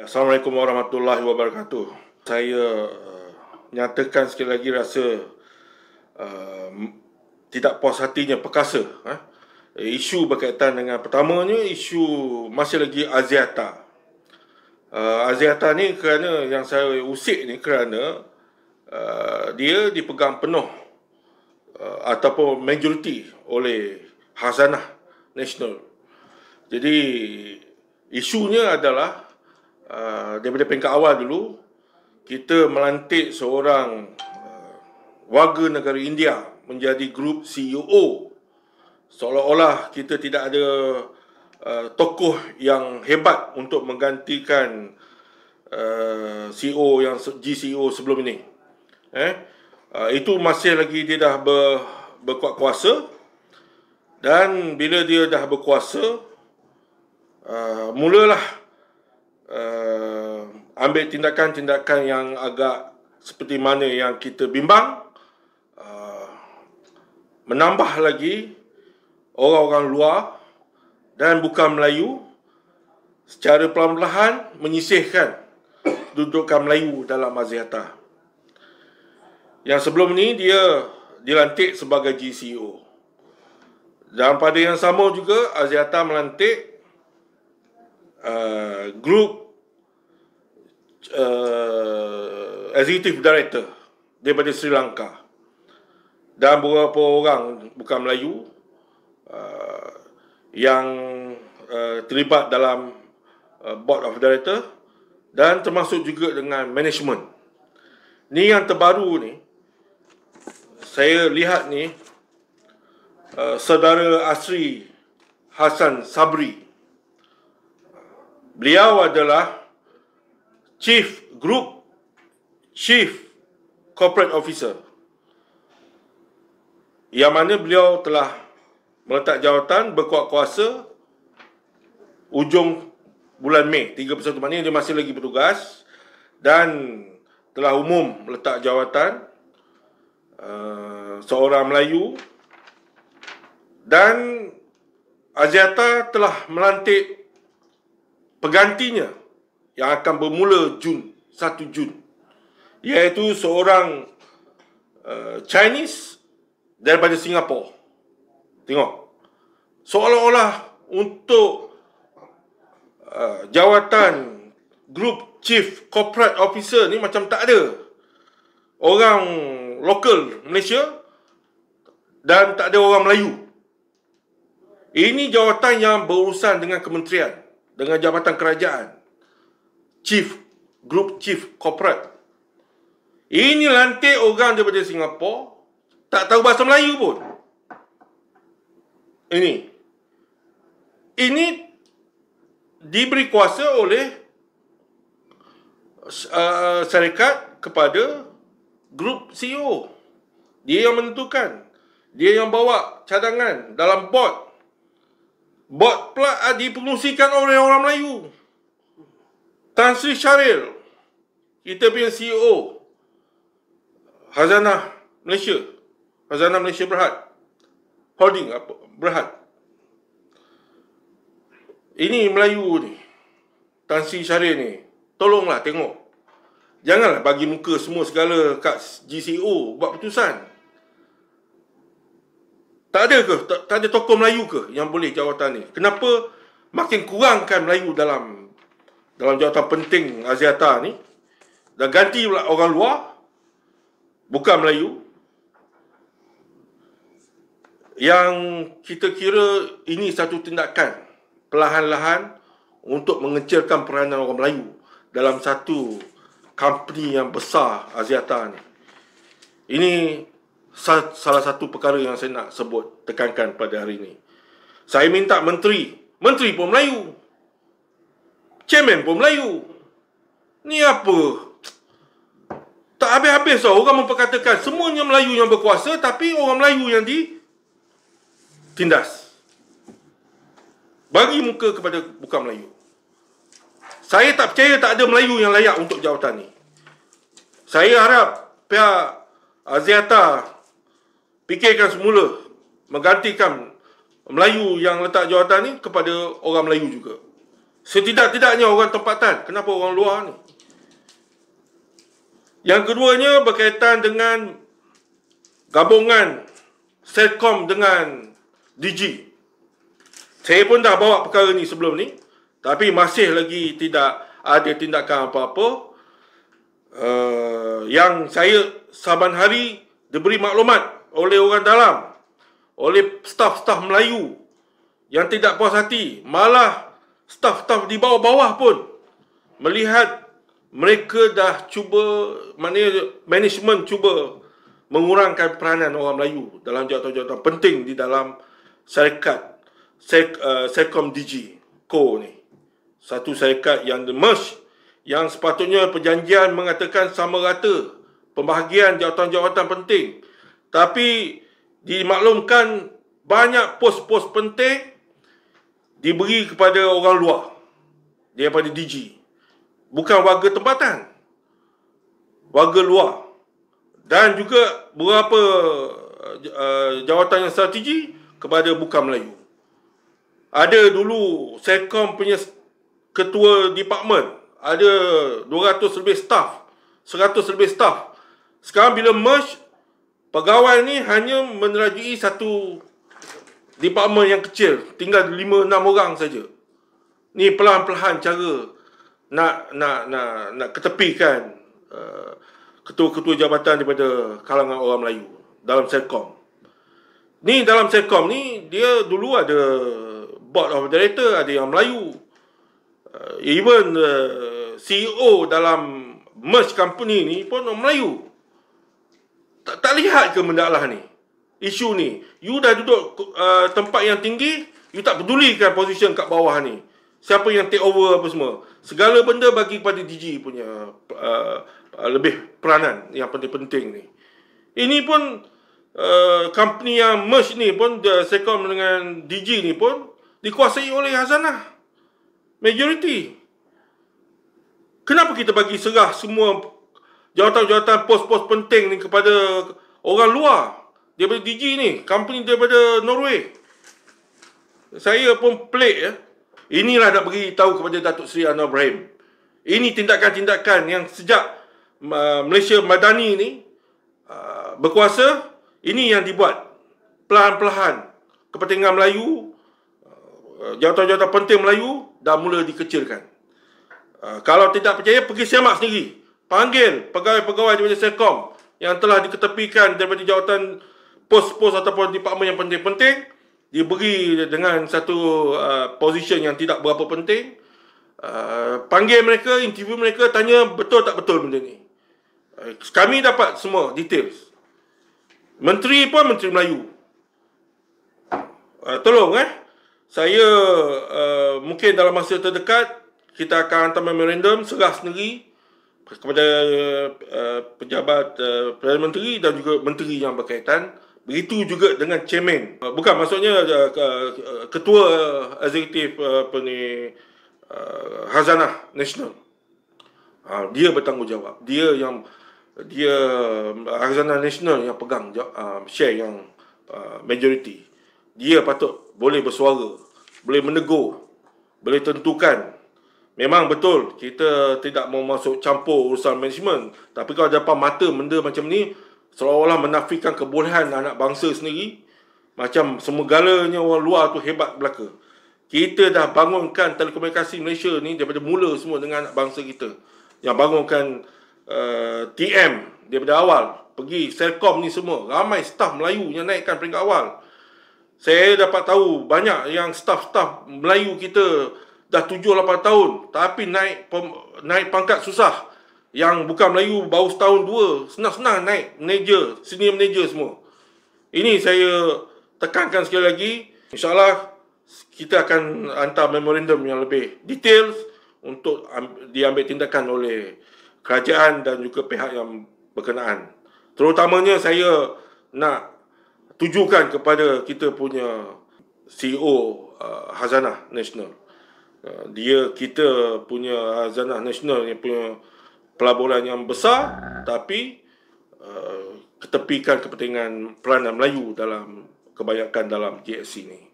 Assalamualaikum warahmatullahi wabarakatuh. Saya uh, nyatakan sekali lagi rasa uh, tidak puas hatinya perkasa eh? isu berkaitan dengan pertamanya isu masih lagi Aziata. Uh, Aziata ni kerana yang saya usik ni kerana uh, dia dipegang penuh uh, ataupun majoriti oleh Hazanah National. Jadi isunya adalah Ah, daripada peringkat awal dulu kita melantik seorang uh, warga negara India menjadi grup CEO seolah-olah kita tidak ada uh, tokoh yang hebat untuk menggantikan uh, CEO yang GCO e sebelum ini eh uh, itu masih lagi dia dah ber, berkuat kuasa dan bila dia dah berkuasa uh, mulalah uh, ambil tindakan-tindakan yang agak seperti mana yang kita bimbang uh, menambah lagi orang-orang luar dan bukan Melayu secara perlahan-lahan menyisihkan dudukan Melayu dalam Aziata. Yang sebelum ni dia dilantik sebagai GCO. E dan pada yang sama juga Aziata melantik Uh, group uh, executive director daripada Sri Lanka dan beberapa orang bukan Melayu uh, yang uh, terlibat dalam uh, board of director dan termasuk juga dengan management. Ni yang terbaru ni saya lihat ni uh, saudara Asri Hasan Sabri Beliau adalah Chief Group Chief Corporate Officer yang mana beliau telah meletak jawatan berkuat kuasa ujung bulan Mei 31 ini dia masih lagi bertugas dan telah umum meletak jawatan uh, seorang Melayu dan Aziata telah melantik Pegantinya yang akan bermula Jun, 1 Jun. Iaitu seorang uh, Chinese daripada Singapura. Tengok. Seolah-olah untuk uh, jawatan Group Chief Corporate Officer ni macam tak ada. Orang lokal Malaysia dan tak ada orang Melayu. Ini jawatan yang berurusan dengan kementerian dengan jabatan kerajaan. Chief, group chief corporate. Ini lantik orang daripada Singapura, tak tahu bahasa Melayu pun. Ini. Ini diberi kuasa oleh uh, syarikat kepada group CEO. Dia yang menentukan. Dia yang bawa cadangan dalam board Bot pula uh, ah, oleh orang Melayu. Tan Sri Syaril. Kita punya CEO. Hazanah Malaysia. Hazanah Malaysia Berhad. Holding apa? Ah, Berhad. Ini Melayu ni. Tan Sri Syaril ni. Tolonglah tengok. Janganlah bagi muka semua segala kat GCO e buat putusan. Tak ada ke? Tak, tak ada tokoh Melayu ke yang boleh jawatan ni? Kenapa makin kurangkan Melayu dalam dalam jawatan penting Aziata ni? Dan ganti pula orang luar bukan Melayu yang kita kira ini satu tindakan perlahan-lahan untuk mengecilkan peranan orang Melayu dalam satu company yang besar Aziata ni. Ini salah satu perkara yang saya nak sebut tekankan pada hari ini. Saya minta menteri, menteri pun Melayu. Chairman pun Melayu. Ni apa? Tak habis-habis tau orang memperkatakan semuanya Melayu yang berkuasa tapi orang Melayu yang di tindas. Bagi muka kepada bukan Melayu. Saya tak percaya tak ada Melayu yang layak untuk jawatan ni. Saya harap pihak Aziatah fikirkan semula menggantikan Melayu yang letak jawatan ni kepada orang Melayu juga. Setidak-tidaknya orang tempatan. Kenapa orang luar ni? Yang keduanya berkaitan dengan gabungan Selcom dengan DG. Saya pun dah bawa perkara ni sebelum ni. Tapi masih lagi tidak ada tindakan apa-apa. Uh, yang saya saban hari diberi maklumat oleh orang dalam oleh staf-staf Melayu yang tidak puas hati malah staf-staf di bawah-bawah pun melihat mereka dah cuba maknanya manajemen cuba mengurangkan peranan orang Melayu dalam jawatan-jawatan penting di dalam syarikat Selcom uh, DG Co ni satu syarikat yang the merge yang sepatutnya perjanjian mengatakan sama rata pembahagian jawatan-jawatan penting tapi dimaklumkan banyak pos-pos penting diberi kepada orang luar daripada DG. Bukan warga tempatan. Warga luar. Dan juga beberapa uh, jawatan yang strategi kepada bukan Melayu. Ada dulu Sekom punya ketua department. Ada 200 lebih staff. 100 lebih staff. Sekarang bila merge, Pegawai ni hanya menerajui satu department yang kecil, tinggal lima enam orang saja. Ni pelan pelan cara nak nak nak nak ketepikan uh, ketua-ketua jabatan daripada kalangan orang Melayu dalam Selcom. Ni dalam Selcom ni dia dulu ada board of director ada yang Melayu. Uh, even uh, CEO dalam merge company ni pun orang Melayu tak, tak lihat ke mendaklah ni? Isu ni. You dah duduk uh, tempat yang tinggi, you tak pedulikan position kat bawah ni. Siapa yang take over apa semua. Segala benda bagi pada DG punya uh, uh, lebih peranan yang penting-penting ni. Ini pun uh, company yang merge ni pun, the second dengan DG ni pun, dikuasai oleh Hazanah. Majority. Kenapa kita bagi serah semua jawatan-jawatan pos-pos penting ni kepada orang luar daripada DG ni, company daripada Norway. Saya pun pelik ya. Inilah nak bagi tahu kepada Datuk Seri Anwar Ibrahim. Ini tindakan-tindakan yang sejak uh, Malaysia Madani ni uh, berkuasa, ini yang dibuat pelan-pelan kepentingan Melayu jawatan-jawatan penting Melayu dah mula dikecilkan. Uh, kalau tidak percaya pergi semak sendiri panggil pegawai-pegawai di Selcom yang telah diketepikan daripada jawatan pos-pos ataupun departemen yang penting-penting diberi dengan satu uh, position yang tidak berapa penting uh, panggil mereka, interview mereka tanya betul tak betul benda ni uh, kami dapat semua details menteri pun menteri Melayu uh, tolong eh saya uh, mungkin dalam masa terdekat kita akan hantar memorandum serah sendiri kepada uh, pejabat uh, Perdana Menteri dan juga menteri yang berkaitan begitu juga dengan chairman uh, bukan maksudnya uh, uh, ketua uh, eksekutif uh, apa uh, Hazanah Nasional uh, dia bertanggungjawab dia yang dia uh, Hazanah Nasional yang pegang uh, share yang uh, majority dia patut boleh bersuara boleh menegur boleh tentukan Memang betul kita tidak mau masuk campur urusan management. Tapi kalau dapat mata benda macam ni seolah-olah menafikan kebolehan anak bangsa sendiri. Macam semegalanya orang luar tu hebat belaka. Kita dah bangunkan telekomunikasi Malaysia ni daripada mula semua dengan anak bangsa kita. Yang bangunkan uh, eh, TM daripada awal. Pergi Selcom ni semua. Ramai staf Melayu yang naikkan peringkat awal. Saya dapat tahu banyak yang staf-staf Melayu kita dah tujuh lapan tahun tapi naik pem, naik pangkat susah. Yang bukan Melayu baru setahun dua senang-senang naik manager, senior manager semua. Ini saya tekankan sekali lagi, insyaallah kita akan hantar memorandum yang lebih detail untuk diambil tindakan oleh kerajaan dan juga pihak yang berkenaan. Terutamanya saya nak tujukan kepada kita punya CEO uh, Hazanah National. Ha, dia kita punya hazanah nasional yang punya pelaburan yang besar tapi uh, ketepikan kepentingan peranan Melayu dalam kebanyakan dalam GSC ni.